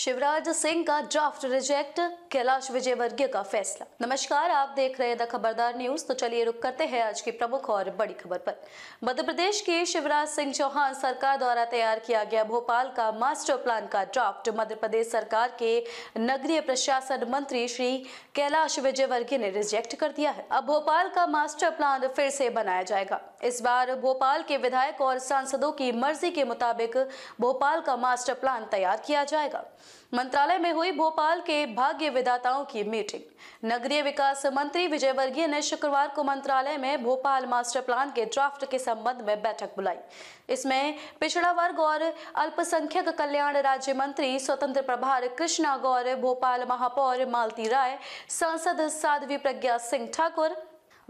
शिवराज सिंह का draft reject Kailash Vijayvargiya का फैसला नमस्कार आप देख रहे द खबरदार न्यूज तो चलिए रुक करते हैं आज की प्रमुख और बड़ी खबर पर मध्य प्रदेश के शिवराज सिंह चौहान सरकार द्वारा तैयार किया गया भोपाल का मास्टर प्लान का ड्राफ्ट मध्य प्रदेश सरकार के नगरीय प्रशासन मंत्री श्री कैलाश विजयवर्गीय ने रिजेक्ट कर दिया है अब भोपाल का मास्टर प्लान फिर से बनाया जाएगा इस बार भोपाल के विधायक और सांसदों की मर्जी के मुताबिक भोपाल का मास्टर प्लान तैयार किया जाएगा मंत्रालय में हुई भोपाल के भाग्य विदाताओं की मीटिंग नगरीय विकास मंत्री विजय वर्गीय ने शुक्रवार को मंत्रालय में भोपाल मास्टर प्लान के ड्राफ्ट के संबंध में बैठक बुलाई इसमें पिछड़ा वर्ग और अल्पसंख्यक कल्याण राज्य मंत्री स्वतंत्र प्रभार कृष्णा गौर भोपाल महापौर मालती राय सांसद साध्वी प्रज्ञा सिंह ठाकुर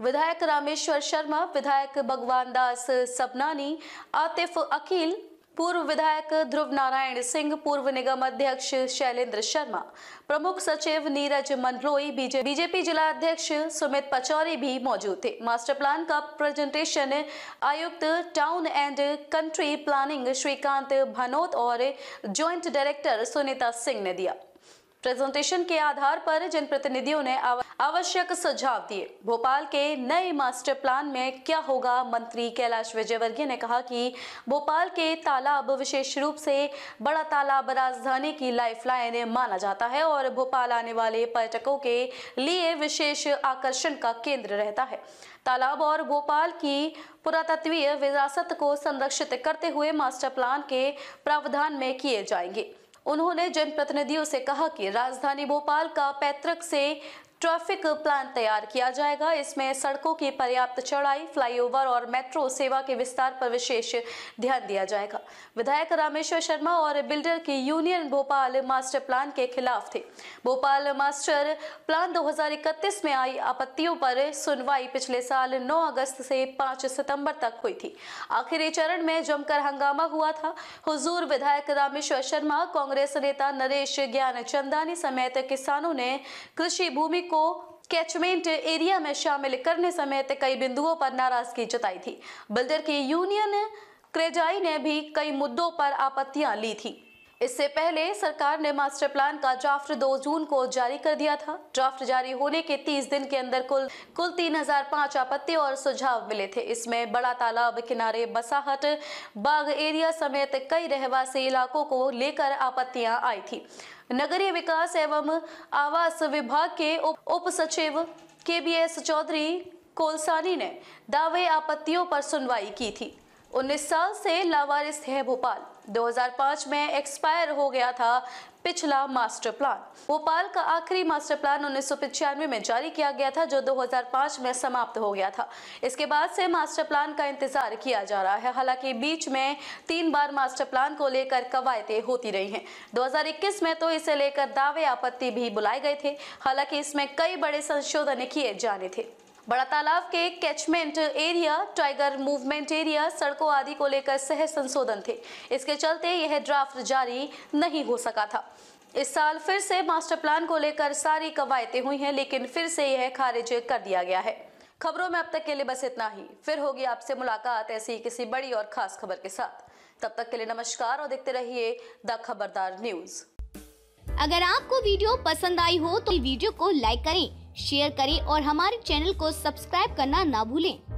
विधायक रामेश्वर शर्मा विधायक भगवान दास सबनानी आतिफ अकील पूर्व विधायक ध्रुव नारायण सिंह पूर्व निगम अध्यक्ष शैलेंद्र शर्मा प्रमुख सचिव नीरज मंडलोई बीजेपी जिला अध्यक्ष सुमित पचौरी भी मौजूद थे मास्टर प्लान का प्रेजेंटेशन आयुक्त town and country planning Shrikant Bhanot और ज्वाइंट डायरेक्टर सुनीता सिंह ने दिया प्रेजेंटेशन के आधार पर प्रतिनिधियों ने आवश्यक सुझाव दिए भोपाल के नए मास्टर प्लान में क्या होगा मंत्री कैलाश विजयवर्गीय ने कहा कि भोपाल के तालाब विशेष रूप से बड़ा तालाब राजधानी की लाइफलाइन माना जाता है और भोपाल आने वाले पर्यटकों के लिए विशेष आकर्षण का केंद्र रहता है तालाब और भोपाल की पुरातत्वीय विरासत को संरक्षित करते हुए मास्टर प्लान के प्रावधान में किए जाएंगे उन्होंने जनप्रतिनिधियों से कहा कि राजधानी भोपाल का पैतृक से ट्रैफिक प्लान तैयार किया जाएगा इसमें सड़कों की पर्याप्त चौड़ाई फ्लाईओवर और मेट्रो सेवा के विस्तार पर विशेष ध्यान दिया जाएगा विधायक रामेश्वर शर्मा और बिल्डर की यूनियन भोपाल मास्टर प्लान के खिलाफ थे भोपाल मास्टर प्लान 2031 में आई आपत्तियों पर सुनवाई पिछले साल 9 अगस्त से 5 सितंबर तक हुई थी आखिरी चरण में जमकर हंगामा हुआ था हुजूर विधायक रामेश्वर शर्मा कांग्रेस नेता नरेश ज्ञान चंदानी समेत किसानों ने कृषि भूमि को कैचमेंट एरिया में शामिल करने समेत कई बिंदुओं पर नाराजगी जताई थी बिल्डर की यूनियन क्रेजाई ने भी कई मुद्दों पर आपत्तियां ली थी इससे पहले सरकार ने मास्टर प्लान का ड्राफ्ट 2 जून को जारी कर दिया था ड्राफ्ट जारी होने के 30 दिन के अंदर कुल कुल 3005 आपत्ति और सुझाव मिले थे इसमें बड़ा तालाब किनारे बसाहट बाग एरिया समेत कई रहवासी इलाकों को लेकर आपत्तियां आई थी नगरीय विकास एवं आवास विभाग के उप सचिव के बी एस चौधरी कोलसानी ने दावे आपत्तियों पर सुनवाई की थी 19 साल से लावारिस है भोपाल 2005 में एक्सपायर हो गया था पिछला मास्टर प्लान भोपाल का आखिरी मास्टर प्लान उन्नीस में जारी किया गया था जो 2005 में समाप्त हो गया था इसके बाद से मास्टर प्लान का इंतजार किया जा रहा है हालांकि बीच में तीन बार मास्टर प्लान को लेकर कवायतें होती रही हैं 2021 में तो इसे लेकर दावे आपत्ति भी बुलाए गए थे हालांकि इसमें कई बड़े संशोधन किए जाने थे बड़ा तालाब के catchment area tiger movement area सड़कों आदि को लेकर सह संशोधन थे इसके चलते यह ड्राफ्ट जारी नहीं हो सका था इस साल फिर से मास्टर प्लान को लेकर सारी कवायतें हुई हैं लेकिन फिर से यह खारिज कर दिया गया है खबरों में अब तक के लिए बस इतना ही फिर होगी आपसे मुलाकात ऐसी किसी बड़ी और खास खबर के साथ तब तक के लिए नमस्कार और देखते रहिए द खबरदार न्यूज अगर आपको वीडियो पसंद आई हो तो वीडियो को लाइक करें शेयर करें और हमारे चैनल को सब्सक्राइब करना ना भूलें